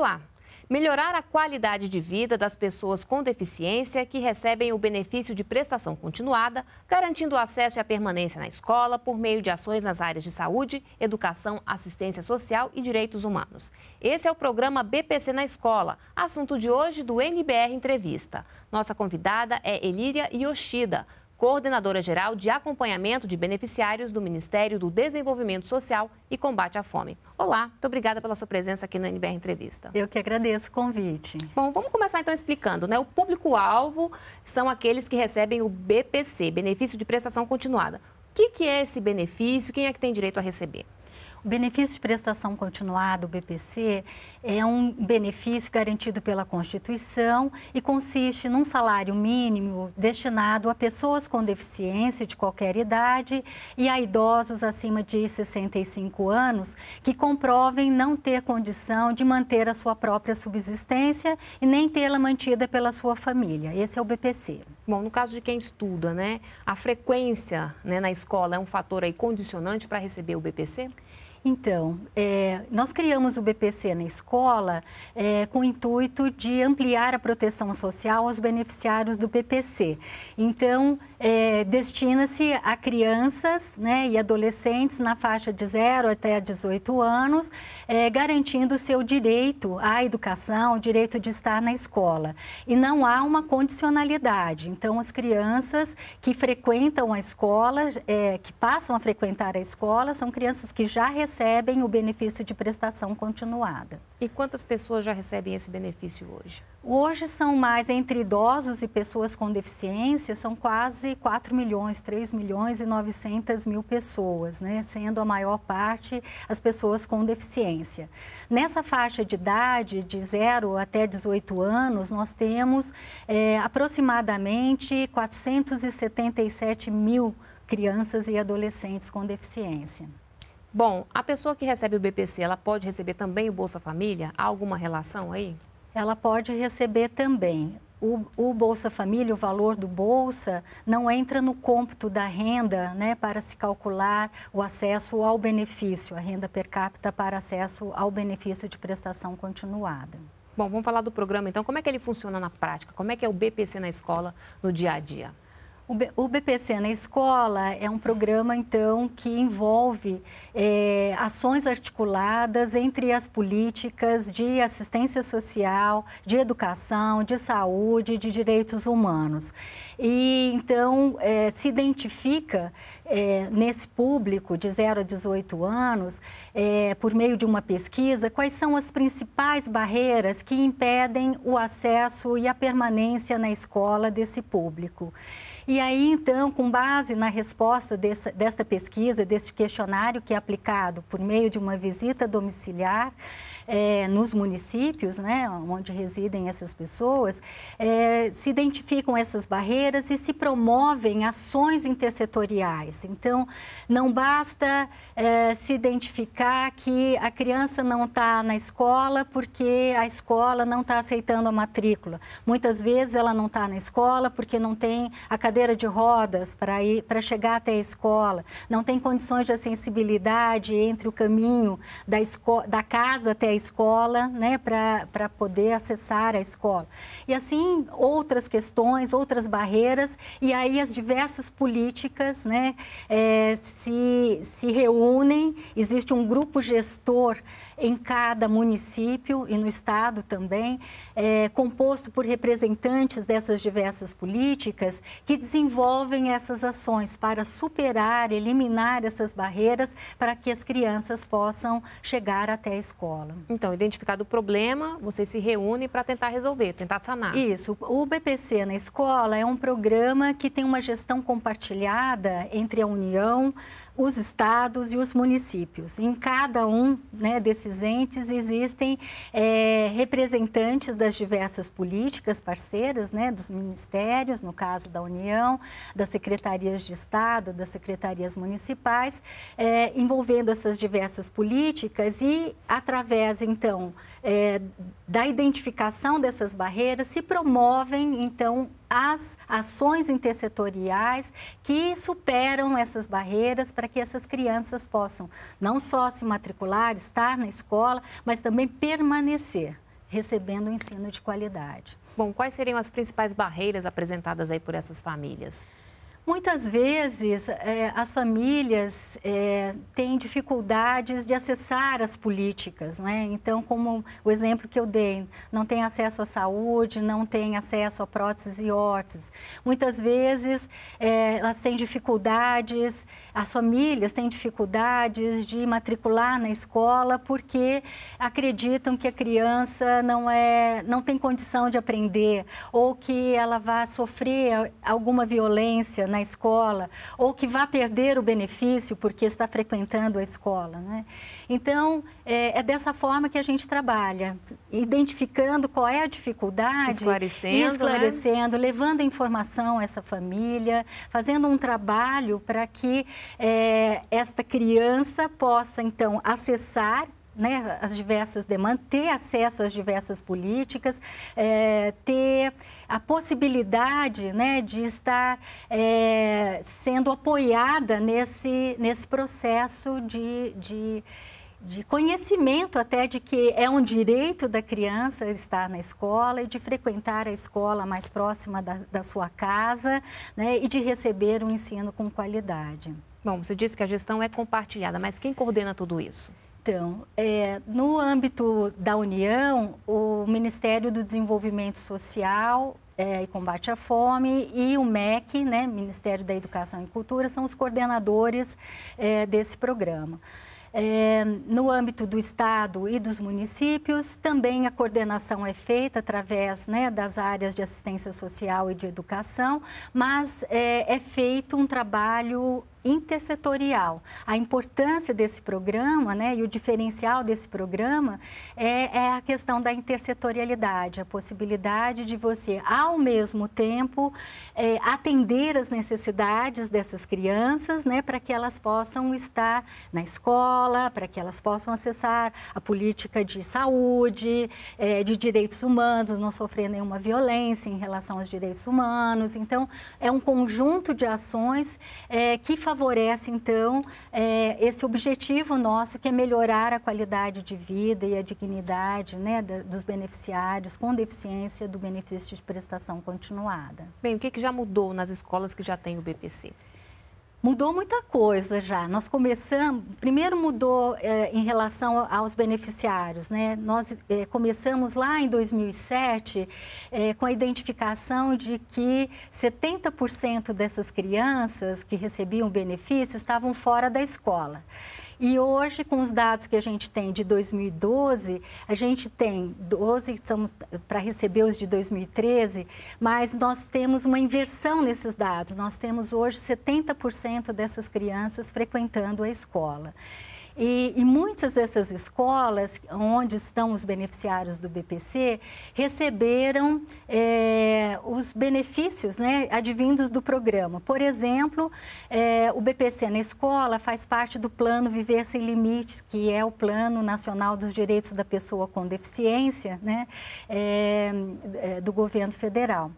rolar. Melhorar a qualidade de vida das pessoas com deficiência que recebem o benefício de prestação continuada, garantindo o acesso e a permanência na escola por meio de ações nas áreas de saúde, educação, assistência social e direitos humanos. Esse é o programa BPC na Escola, assunto de hoje do NBR Entrevista. Nossa convidada é Elíria Yoshida coordenadora-geral de acompanhamento de beneficiários do Ministério do Desenvolvimento Social e Combate à Fome. Olá, muito obrigada pela sua presença aqui no NBR Entrevista. Eu que agradeço o convite. Bom, vamos começar então explicando, né? O público-alvo são aqueles que recebem o BPC, Benefício de Prestação Continuada. O que, que é esse benefício? Quem é que tem direito a receber? O benefício de prestação continuada, o BPC, é um benefício garantido pela Constituição e consiste num salário mínimo destinado a pessoas com deficiência de qualquer idade e a idosos acima de 65 anos que comprovem não ter condição de manter a sua própria subsistência e nem tê-la mantida pela sua família. Esse é o BPC. Bom, no caso de quem estuda, né, a frequência né, na escola é um fator aí condicionante para receber o BPC? Então, é, nós criamos o BPC na escola é, com o intuito de ampliar a proteção social aos beneficiários do BPC. Então, é, destina-se a crianças né, e adolescentes na faixa de 0 até 18 anos, é, garantindo o seu direito à educação, o direito de estar na escola. E não há uma condicionalidade. Então, as crianças que frequentam a escola, é, que passam a frequentar a escola, são crianças que já recebem recebem o benefício de prestação continuada. E quantas pessoas já recebem esse benefício hoje? Hoje são mais entre idosos e pessoas com deficiência, são quase 4 milhões, 3 milhões e 900 mil pessoas, né? sendo a maior parte as pessoas com deficiência. Nessa faixa de idade, de 0 até 18 anos, nós temos é, aproximadamente 477 mil crianças e adolescentes com deficiência. Bom, a pessoa que recebe o BPC, ela pode receber também o Bolsa Família? Há alguma relação aí? Ela pode receber também. O, o, Bolsa Família, o valor do Bolsa, não entra no cômputo da renda né, para se calcular o acesso ao benefício, a renda per capita para acesso ao benefício de prestação continuada. Bom, vamos falar do programa então. Como é que ele funciona na prática? Como é que é o BPC na escola no dia a dia? O BPC na Escola é um programa, então, que envolve é, ações articuladas entre as políticas de assistência social, de educação, de saúde, de direitos humanos. E, então, é, se identifica é, nesse público de 0 a 18 anos, é, por meio de uma pesquisa, quais são as principais barreiras que impedem o acesso e a permanência na escola desse público. E aí, então, com base na resposta dessa, desta pesquisa, deste questionário que é aplicado por meio de uma visita domiciliar, é, nos municípios, né, onde residem essas pessoas, é, se identificam essas barreiras e se promovem ações intersetoriais. Então, não basta é, se identificar que a criança não está na escola porque a escola não está aceitando a matrícula. Muitas vezes ela não está na escola porque não tem a cadeira de rodas para ir para chegar até a escola, não tem condições de acessibilidade entre o caminho da, escola, da casa até a escola, né, para poder acessar a escola. E assim, outras questões, outras barreiras, e aí as diversas políticas né, é, se, se reúnem, existe um grupo gestor em cada município e no estado também, é, composto por representantes dessas diversas políticas que desenvolvem essas ações para superar, eliminar essas barreiras para que as crianças possam chegar até a escola. Então, identificado o problema, você se reúne para tentar resolver, tentar sanar. Isso. O BPC na escola é um programa que tem uma gestão compartilhada entre a União, os estados e os municípios. Em cada um né, desses entes existem é, representantes das diversas políticas parceiras, né, dos ministérios, no caso da União, das secretarias de Estado, das secretarias municipais, é, envolvendo essas diversas políticas e através, então, é, da identificação dessas barreiras, se promovem, então, as ações intersetoriais que superam essas barreiras para que essas crianças possam não só se matricular, estar na escola, mas também permanecer recebendo ensino de qualidade. Bom, quais seriam as principais barreiras apresentadas aí por essas famílias? Muitas vezes é, as famílias é, têm dificuldades de acessar as políticas, não é? Então, como o exemplo que eu dei, não tem acesso à saúde, não tem acesso a próteses e órteses. Muitas vezes é, elas têm dificuldades, as famílias têm dificuldades de matricular na escola porque acreditam que a criança não é, não tem condição de aprender ou que ela vai sofrer alguma violência na escola, ou que vá perder o benefício porque está frequentando a escola. Né? Então, é, é, dessa forma que a gente trabalha, identificando qual é a dificuldade, esclarecendo, né? esclarecendo né? levando informação a essa família, fazendo um trabalho para que é, esta criança possa, então, acessar né, as diversas demandas, ter acesso às diversas políticas, é, ter a possibilidade né, de estar é, sendo apoiada nesse, nesse processo de, de, de, conhecimento até de que é um direito da criança estar na escola e de frequentar a escola mais próxima da, da sua casa né, e de receber um ensino com qualidade. Bom, você disse que a gestão é compartilhada, mas quem coordena tudo isso? Então, é, no âmbito da União, o Ministério do Desenvolvimento Social é, e Combate à Fome e o MEC, né, Ministério da Educação e Cultura, são os coordenadores é, desse programa. É, no âmbito do Estado e dos municípios, também a coordenação é feita através né, das áreas de assistência social e de educação, mas é, é feito um trabalho intersetorial. A importância desse programa né, e o diferencial desse programa é, é, a questão da intersetorialidade, a possibilidade de você, ao mesmo tempo, é, atender as necessidades dessas crianças né, para que elas possam estar na escola, para que elas possam acessar a política de saúde, é, de direitos humanos, não sofrer nenhuma violência em relação aos direitos humanos. Então, é um conjunto de ações é, que favorece, então, é, esse objetivo nosso, que é melhorar a qualidade de vida e a dignidade né, da, dos beneficiários com deficiência do benefício de prestação continuada. Bem, o que, que já mudou nas escolas que já têm o BPC? Mudou muita coisa já. Nós começamos, primeiro mudou eh, em relação aos beneficiários, né? Nós eh, começamos lá em 2007 eh, com a identificação de que 70% dessas crianças que recebiam benefício estavam fora da escola. E hoje, com os dados que a gente tem de 2012, a gente tem 12, estamos para receber os de 2013, mas nós temos uma inversão nesses dados. Nós temos hoje 70% dessas crianças frequentando a escola. E, e, muitas dessas escolas, onde estão os beneficiários do BPC, receberam é, os benefícios né, advindos do programa. Por exemplo, é, o BPC na escola faz parte do plano Viver Sem Limites, que é o Plano Nacional dos Direitos da Pessoa com Deficiência né, é, do governo federal.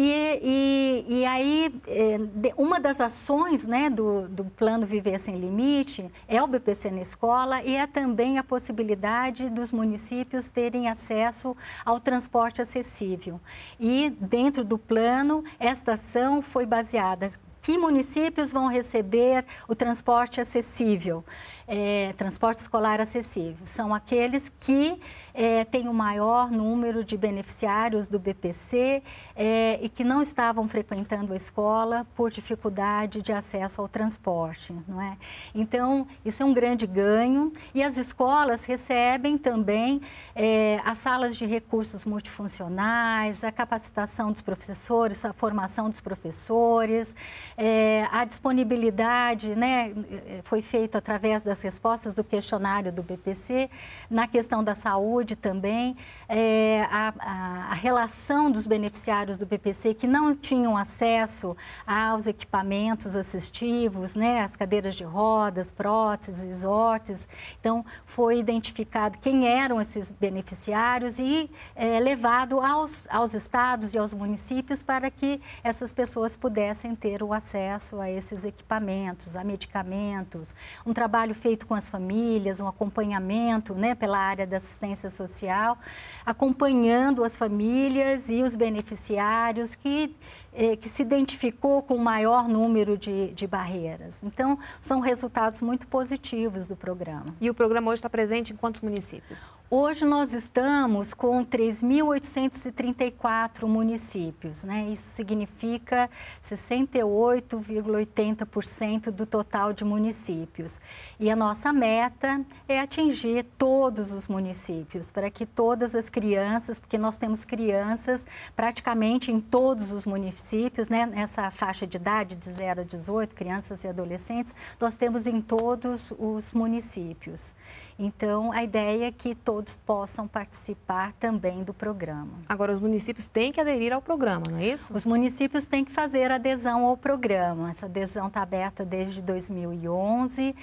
E, e, e aí, é, uma das ações né, do, do Plano Viver Sem Limite é o BPC na escola e é também a possibilidade dos municípios terem acesso ao transporte acessível. E dentro do plano, esta ação foi baseada que municípios vão receber o transporte acessível, é, transporte escolar acessível. São aqueles que é, têm o maior número de beneficiários do BPC é, e que não estavam frequentando a escola por dificuldade de acesso ao transporte, não é? Então isso é um grande ganho e as escolas recebem também é, as salas de recursos multifuncionais, a capacitação dos professores, a formação dos professores. É, a disponibilidade né, é, foi feita através das respostas do questionário do BPC, na questão da saúde também, é, a, a, a, relação dos beneficiários do BPC que não tinham acesso aos equipamentos assistivos, né, as cadeiras de rodas, próteses, órteses. Então, foi identificado quem eram esses beneficiários e é, levado aos, aos estados e aos municípios para que essas pessoas pudessem ter o acesso a esses equipamentos, a medicamentos, um trabalho feito com as famílias, um acompanhamento né, pela área da assistência social, acompanhando as famílias e os beneficiários que é, que se identificou com o maior número de, de barreiras. Então, são resultados muito positivos do programa. E o programa hoje está presente em quantos municípios? Hoje nós estamos com 3.834 municípios, né? Isso significa 68,80% do total de municípios. E a nossa meta é atingir todos os municípios, para que todas as crianças, porque nós temos crianças praticamente em todos os municípios, municípios, né, nessa faixa de idade de 0 a 18, crianças e adolescentes, nós temos em todos os municípios. Então, a ideia é que todos possam participar também do programa. Agora, os municípios têm que aderir ao programa, não é isso? Os municípios têm que fazer adesão ao programa. Essa adesão está aberta desde 2011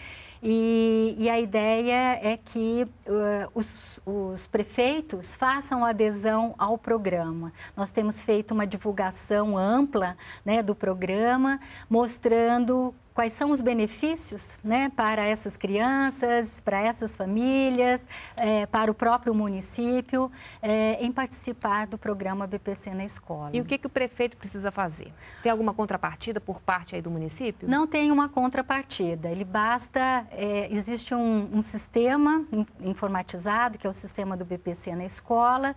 e, e a ideia é que uh, os, os prefeitos façam adesão ao programa. Nós temos feito uma divulgação ampla né, do programa, mostrando quais são os benefícios né, para essas crianças, para essas famílias, é, para o próprio município, é, em participar do programa BPC na escola. E o que, que o prefeito precisa fazer? Tem alguma contrapartida por parte aí do município? Não tem uma contrapartida. Ele basta. É, existe um, um, sistema informatizado, que é o sistema do BPC na escola.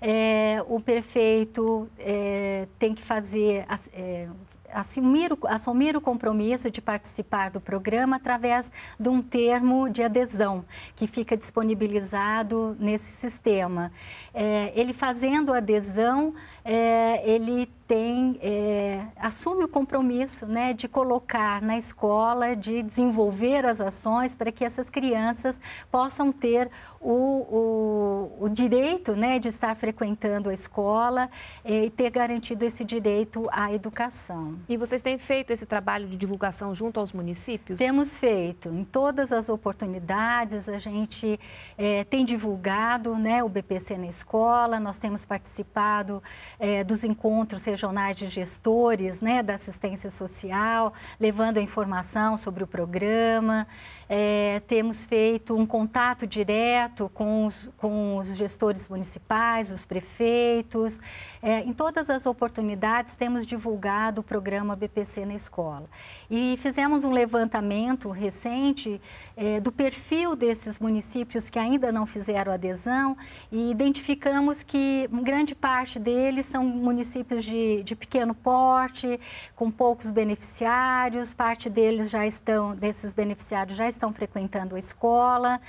É, o prefeito é, tem que fazer. É, assumir, assumir o compromisso de participar do programa através de um termo de adesão que fica disponibilizado nesse sistema. É, ele fazendo adesão, é, ele tem é, assume o compromisso né, de colocar na escola, de desenvolver as ações para que essas crianças possam ter o, o, o direito né, de estar frequentando a escola é, e ter garantido esse direito à educação. E vocês têm feito esse trabalho de divulgação junto aos municípios? Temos feito. Em todas as oportunidades, a gente é, tem divulgado né, o BPC na escola, nós temos participado é, dos encontros regionais regionais de gestores né, da assistência social, levando a informação sobre o programa é, temos feito um contato direto com os, com os gestores municipais, os prefeitos. É, em todas as oportunidades, temos divulgado o programa BPC na escola. E fizemos um levantamento recente é, do perfil desses municípios que ainda não fizeram adesão e identificamos que grande parte deles são municípios de, de pequeno porte, com poucos beneficiários, parte deles já estão, desses beneficiários já estão estão frequentando a escola,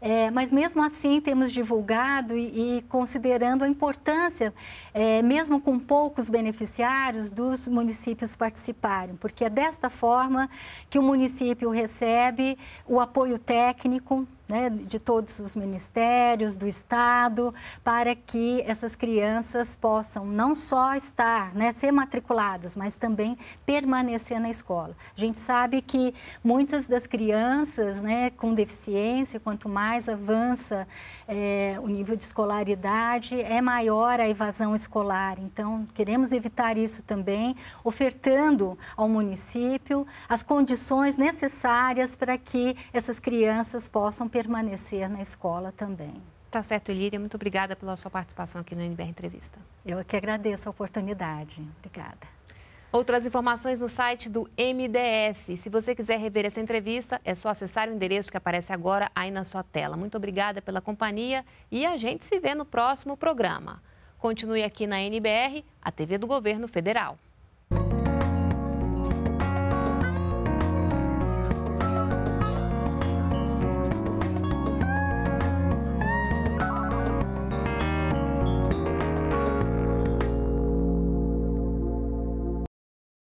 é, mas mesmo assim temos divulgado e, e considerando a importância, é, mesmo com poucos beneficiários, dos municípios participarem, porque é desta forma que o município recebe o apoio técnico, né, de todos os ministérios, do Estado, para que essas crianças possam não só estar, né, ser matriculadas, mas também permanecer na escola. A gente sabe que muitas das crianças né, com deficiência, quanto mais avança é, o nível de escolaridade, é maior a evasão escolar. Então, queremos evitar isso também, ofertando ao município as condições necessárias para que essas crianças possam permanecer permanecer na escola também. Tá certo, Elíria. Muito obrigada pela sua participação aqui no NBR Entrevista. Eu que agradeço a oportunidade. Obrigada. Outras informações no site do MDS. Se você quiser rever essa entrevista, é só acessar o endereço que aparece agora aí na sua tela. Muito obrigada pela companhia e a gente se vê no próximo programa. Continue aqui na NBR, a TV do Governo Federal.